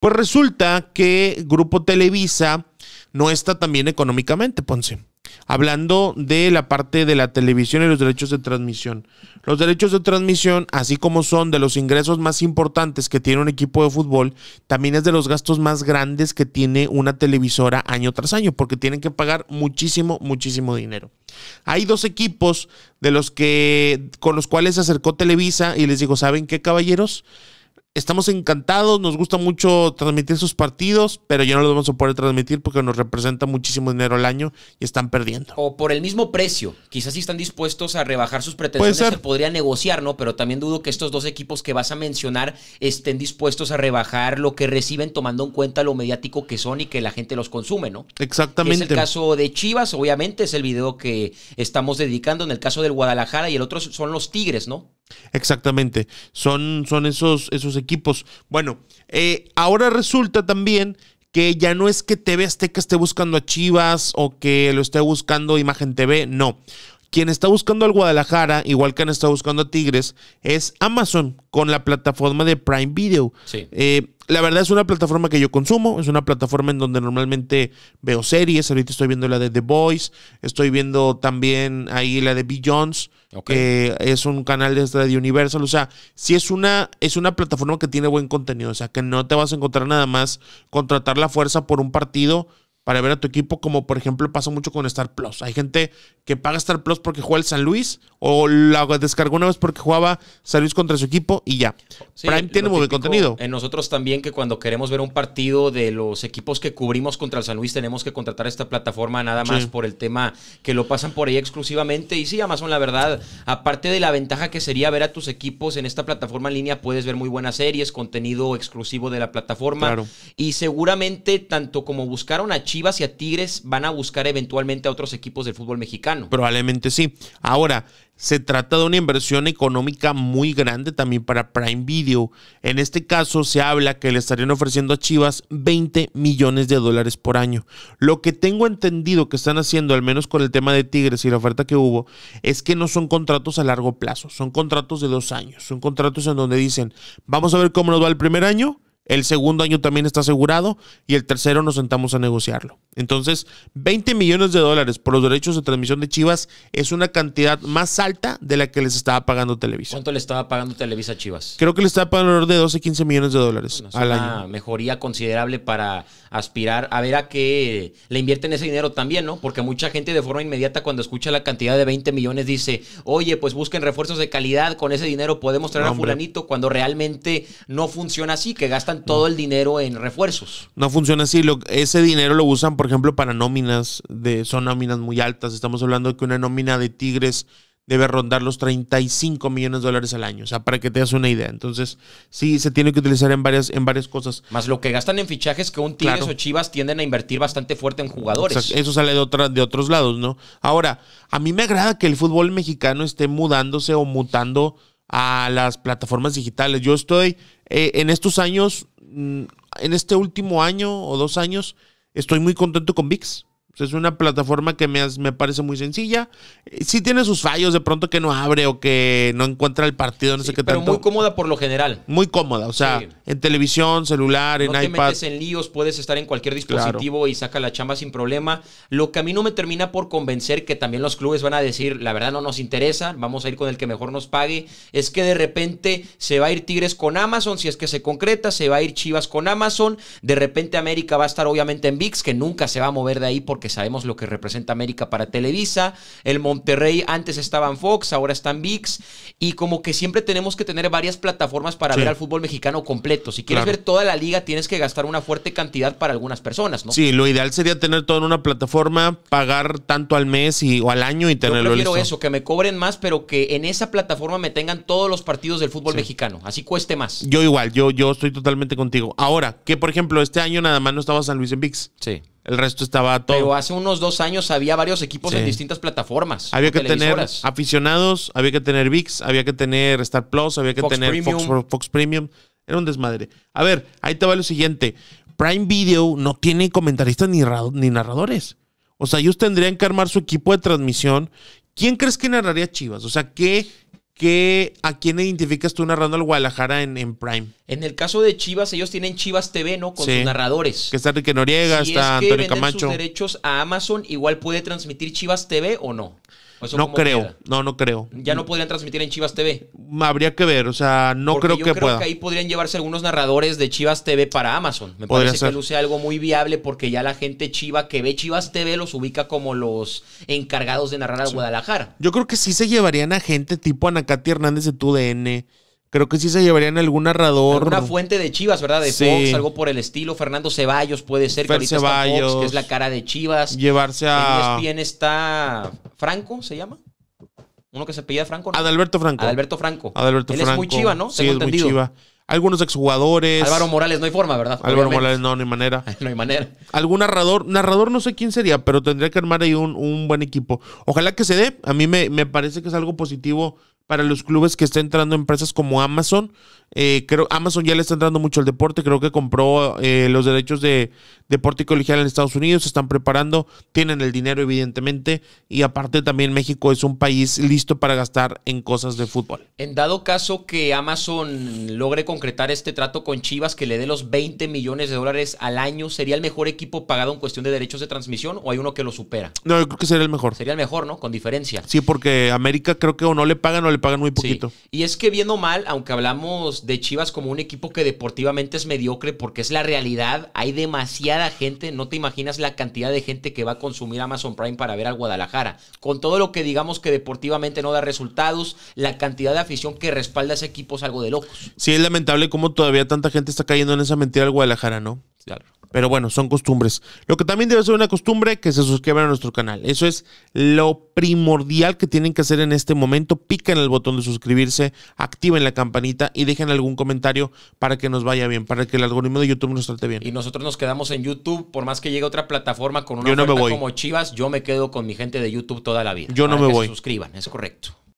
Pues resulta que Grupo Televisa no está tan bien económicamente, Ponce. Hablando de la parte de la televisión y los derechos de transmisión. Los derechos de transmisión, así como son de los ingresos más importantes que tiene un equipo de fútbol, también es de los gastos más grandes que tiene una televisora año tras año, porque tienen que pagar muchísimo, muchísimo dinero. Hay dos equipos de los que con los cuales se acercó Televisa y les digo, ¿saben qué, caballeros? estamos encantados, nos gusta mucho transmitir sus partidos, pero ya no los vamos a poder transmitir porque nos representa muchísimo dinero al año y están perdiendo. O por el mismo precio, quizás si están dispuestos a rebajar sus pretensiones, se podría negociar, ¿no? Pero también dudo que estos dos equipos que vas a mencionar estén dispuestos a rebajar lo que reciben tomando en cuenta lo mediático que son y que la gente los consume, ¿no? Exactamente. Es el caso de Chivas, obviamente, es el video que estamos dedicando, en el caso del Guadalajara y el otro son los Tigres, ¿no? Exactamente, son, son esos, esos equipos. Bueno, eh, ahora resulta también que ya no es que TV Azteca esté buscando a Chivas o que lo esté buscando Imagen TV, no. Quien está buscando al Guadalajara, igual que han estado buscando a Tigres, es Amazon con la plataforma de Prime Video. Sí. Eh, la verdad es una plataforma que yo consumo, es una plataforma en donde normalmente veo series, ahorita estoy viendo la de The Voice, estoy viendo también ahí la de B. Jones, que es un canal de, Radio Universal, o sea, sí es una, es una plataforma que tiene buen contenido, o sea, que no te vas a encontrar nada más contratar la fuerza por un partido para ver a tu equipo, como por ejemplo pasa mucho con Star Plus. Hay gente que paga Star Plus porque juega el San Luis o la descargó una vez porque jugaba San Luis contra su equipo y ya. Sí, Prime tiene muy buen contenido. En nosotros también que cuando queremos ver un partido de los equipos que cubrimos contra el San Luis tenemos que contratar esta plataforma nada más por el tema que lo pasan por ahí exclusivamente. Y sí, Amazon, la verdad, aparte de la ventaja que sería ver a tus equipos en esta plataforma en línea, puedes ver muy buenas series, contenido exclusivo de la plataforma. Y seguramente tanto como buscaron a Chile, Chivas y a Tigres van a buscar eventualmente a otros equipos del fútbol mexicano. Probablemente sí. Ahora, se trata de una inversión económica muy grande también para Prime Video. En este caso se habla que le estarían ofreciendo a Chivas 20 millones de dólares por año. Lo que tengo entendido que están haciendo, al menos con el tema de Tigres y la oferta que hubo, es que no son contratos a largo plazo, son contratos de dos años, son contratos en donde dicen, vamos a ver cómo nos va el primer año el segundo año también está asegurado y el tercero nos sentamos a negociarlo. Entonces, 20 millones de dólares por los derechos de transmisión de Chivas es una cantidad más alta de la que les estaba pagando Televisa. ¿Cuánto le estaba pagando Televisa a Chivas? Creo que le estaba pagando alrededor de 12, 15 millones de dólares al año. Una mejoría considerable para aspirar a ver a qué le invierten ese dinero también, ¿no? Porque mucha gente de forma inmediata cuando escucha la cantidad de 20 millones dice, oye, pues busquen refuerzos de calidad, con ese dinero podemos traer a fulanito, cuando realmente no funciona así, que gastan todo el dinero en refuerzos. No funciona así. ese dinero lo usan, por ejemplo, para nóminas. De, son nóminas muy altas. Estamos hablando de que una nómina de Tigres debe rondar los 35 millones de dólares al año. O sea, para que te das una idea. Entonces, sí, se tiene que utilizar en varias, en varias cosas. Más lo que gastan en fichajes que un Tigres o Chivas tienden a invertir bastante fuerte en jugadores. eso sale de, otra, de otros lados, ¿no? Ahora, a mí me agrada que el fútbol mexicano esté mudándose o mutando a las plataformas digitales. Yo estoy eh, en estos años, mm, en este último año o dos años, estoy muy contento con VIX es una plataforma que me, me parece muy sencilla. Eh, sí tiene sus fallos de pronto que no abre o que no encuentra el partido, no sé qué pero Pero muy cómoda por lo general. Muy cómoda, o sea, en televisión, celular, en te metes en líos, puedes estar en cualquier dispositivo y saca la chamba sin problema. Lo que a mí no me termina por convencer que también los clubes van a decir, la verdad no nos interesa, vamos a ir con el que mejor nos pague, es que de repente se va a ir Tigres con Amazon, si es que se concreta, se va a ir Chivas con Amazon, de repente América va a estar obviamente en VIX, que nunca se va a mover de ahí porque sabemos lo que representa América para Televisa. El Monterrey antes estaba en Fox, ahora están en VIX. Y como que siempre tenemos que tener varias plataformas para ver al fútbol mexicano completo. Si quieres ver toda la liga, tienes que gastar una fuerte cantidad para algunas personas, ¿no? Sí, lo ideal sería tener todo en una plataforma, pagar tanto al mes o al año y tenerlo Yo prefiero eso, que me cobren más, pero que en esa plataforma me tengan todos los partidos del fútbol mexicano. Así cueste más. Yo igual, yo, yo estoy totalmente contigo. Ahora, que por ejemplo, este año nada más no estaba San Luis en VIX. Sí. El resto estaba todo. Pero hace unos dos años había varios equipos en distintas plataformas. Había que tener aficionados, había que tener VIX, había que tener Star Plus, había que tener Fox, Premium. Era un desmadre. A ver, ahí te va lo siguiente. Prime Video no tiene comentaristas ni, ni narradores. O sea, ellos tendrían que armar su equipo de transmisión. ¿Quién crees que narraría Chivas? O sea, ¿qué a quién identificas tú narrando al Guadalajara en, en, Prime. En el caso de Chivas, ellos tienen Chivas TV, ¿no? Con sus narradores. Que está Enrique Noriega, si está es que Antonio Camacho. sus derechos a Amazon, igual puede transmitir Chivas TV o no no creo, no, no creo. ¿Ya no podrían transmitir en Chivas TV? Habría que ver, o sea, no creo yo que creo que ahí podrían llevarse algunos narradores de Chivas TV para Amazon. Me parece que luce algo muy viable porque ya la gente chiva que ve Chivas TV los ubica como los encargados de narrar al Guadalajara. Yo creo que sí se llevarían a gente tipo Anacati Hernández de TUDN, Creo que sí se llevarían algún narrador. Una fuente de Chivas, ¿verdad? De Fox, algo por el estilo. Fernando Ceballos puede ser Fernando Ceballos, que es la cara de Chivas. Llevarse a. ¿Quién e e está. Franco, ¿se llama? Uno que se pedía Franco. Adalberto Franco. Adalberto Franco. Adalberto Él Franco. es muy chiva, ¿no? Sí, Tengo es muy chiva. Algunos exjugadores. Álvaro Morales, no hay forma, ¿verdad? Álvaro Morales, no, no hay manera. no hay manera. Algún narrador, narrador no sé quién sería, pero tendría que armar ahí un, un buen equipo. Ojalá que se dé. A mí me, me parece que es algo positivo para los clubes que están entrando empresas como Amazon. Eh, creo Amazon ya le está entrando mucho al deporte. Creo que compró eh, los derechos de, deporte colegial en Estados Unidos, se están preparando, tienen el dinero evidentemente y aparte también México es un país listo para gastar en cosas de fútbol. En dado caso que Amazon logre concretar este trato con Chivas que le dé los 20 millones de dólares al año, ¿sería el mejor equipo pagado en cuestión de derechos de transmisión o hay uno que lo supera? No, yo creo que sería el mejor. Sería el mejor, ¿no? Con diferencia. Sí, porque América creo que o no le pagan o le pagan muy poquito. Y es que viendo mal, aunque hablamos de Chivas como un equipo que deportivamente es mediocre porque es la realidad, hay demasiada gente, no te imaginas la cantidad de gente que va a consumir Amazon Prime para ver al Guadalajara. Con todo lo que digamos que deportivamente no da resultados, la cantidad de afición que respalda ese equipo es algo de locos. Sí, es lamentable como todavía tanta gente está cayendo en esa mentira al Guadalajara, ¿no? Claro. Pero bueno, son costumbres. Lo que también debe ser una costumbre, que se suscriban a nuestro canal. Eso es lo primordial que tienen que hacer en este momento. Pican el botón de suscribirse, activen la campanita y dejen algún comentario para que nos vaya bien, para que el algoritmo de YouTube nos trate bien. Y nosotros nos quedamos en YouTube, por más que llegue otra plataforma con una oferta como Chivas, yo me quedo con mi gente de YouTube toda la vida. Yo no me que Se suscriban, es correcto.